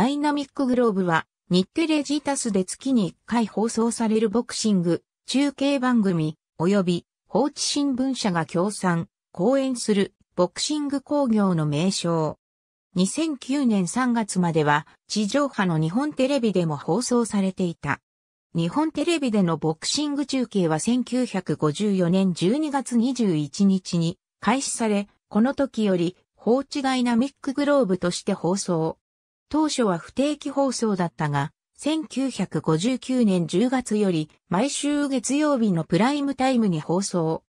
ダイナミックグローブは、日テレジタスで月に1回放送されるボクシング、中継番組、及び、放置新聞社が協賛、講演する、ボクシング工業の名称。2009年3月までは、地上波の日本テレビでも放送されていた。日本テレビでのボクシング中継は1954年12月21日に開始され、この時より、放置ダイナミックグローブとして放送。当初は不定期放送だったが、1959年10月より毎週月曜日のプライムタイムに放送。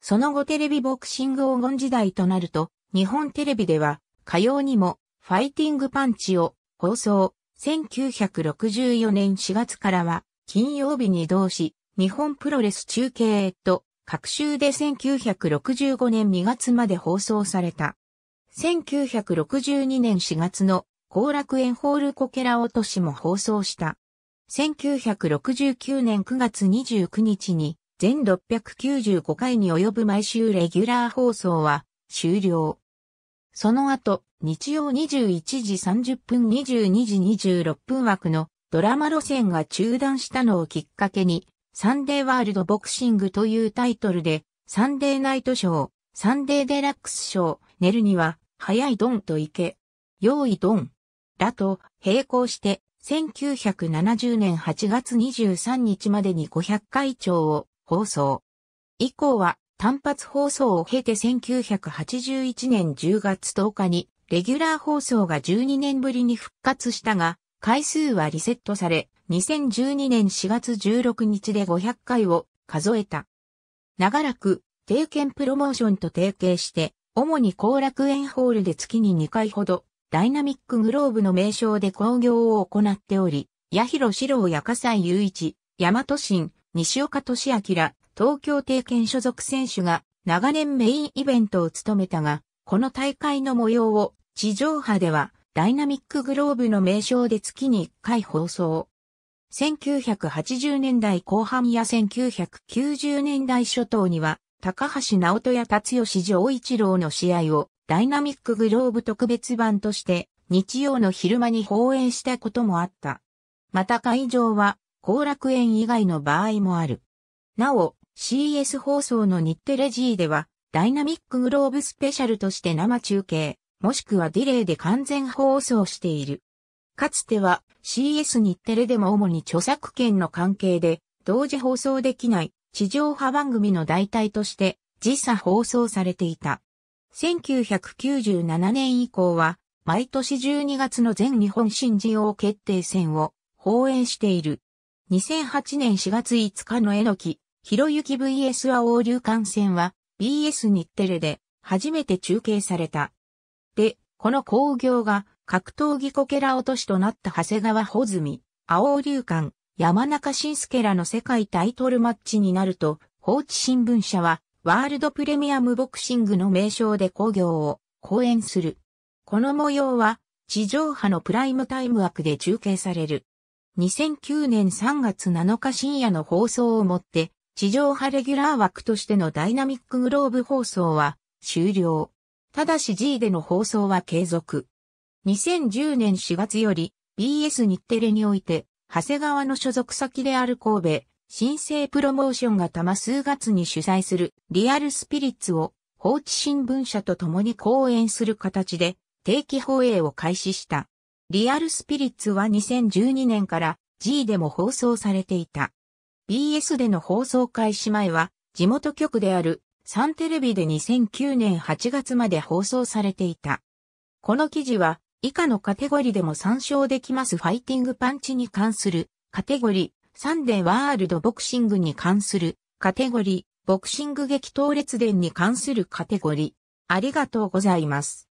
その後テレビボクシング黄金時代となると、日本テレビでは、火曜にも、ファイティングパンチを放送。1964年4月からは、金曜日に移動し、日本プロレス中継へと、各週で1965年2月まで放送された。1962年4月の後楽園ホールコケラ落としも放送した。1969年9月29日に全695回に及ぶ毎週レギュラー放送は終了。その後、日曜21時30分22時26分枠のドラマ路線が中断したのをきっかけに、サンデーワールドボクシングというタイトルで、サンデーナイトショー、サンデーデラックスショー、寝るには、早いドンと行け。用意ドン。らと並行して、1970年8月23日までに500回超を放送。以降は単発放送を経て1981年10月10日にレギュラー放送が12年ぶりに復活したが、回数はリセットされ、2012年4月16日で500回を数えた。長らく、定見プロモーションと提携して、主に後楽園ホールで月に2回ほどダイナミックグローブの名称で工業を行っており、八広四郎や笠井雄一、大和新、西岡俊明ら、東京帝拳所属選手が長年メインイベントを務めたが、この大会の模様を地上波ではダイナミックグローブの名称で月に1回放送。1980年代後半や1990年代初頭には、高橋直人や達吉上一郎の試合をダイナミックグローブ特別版として日曜の昼間に放映したこともあった。また会場は後楽園以外の場合もある。なお、CS 放送の日テレ G では、ダイナミックグローブスペシャルとして生中継、もしくはディレイで完全放送している。かつては CS 日テレでも主に著作権の関係で、同時放送できない地上波番組の代替として時差放送されていた。1997年以降は、毎年12月の全日本新人王決定戦を放映している。2008年4月5日のえのき、ひろゆき VS 青王流艦戦は BS 日テレで初めて中継された。で、この興行が格闘技こけら落としとなった長谷川穂積、青流館、山中晋介らの世界タイトルマッチになると、放置新聞社はワールドプレミアムボクシングの名称で興行を講演する。この模様は地上波のプライムタイム枠で中継される。2009年3月7日深夜の放送をもって、地上波レギュラー枠としてのダイナミックグローブ放送は終了。ただし G での放送は継続。2010年4月より BS 日テレにおいて、長谷川の所属先である神戸、新生プロモーションが多摩数月に主催するリアルスピリッツを放置新聞社と共に講演する形で定期放映を開始した。リアルスピリッツは2012年から G でも放送されていた。BS での放送開始前は地元局であるサンテレビで2009年8月まで放送されていた。この記事は以下のカテゴリでも参照できますファイティングパンチに関するカテゴリサンデーワールドボクシングに関するカテゴリー、ボクシング激闘列伝に関するカテゴリー。ありがとうございます。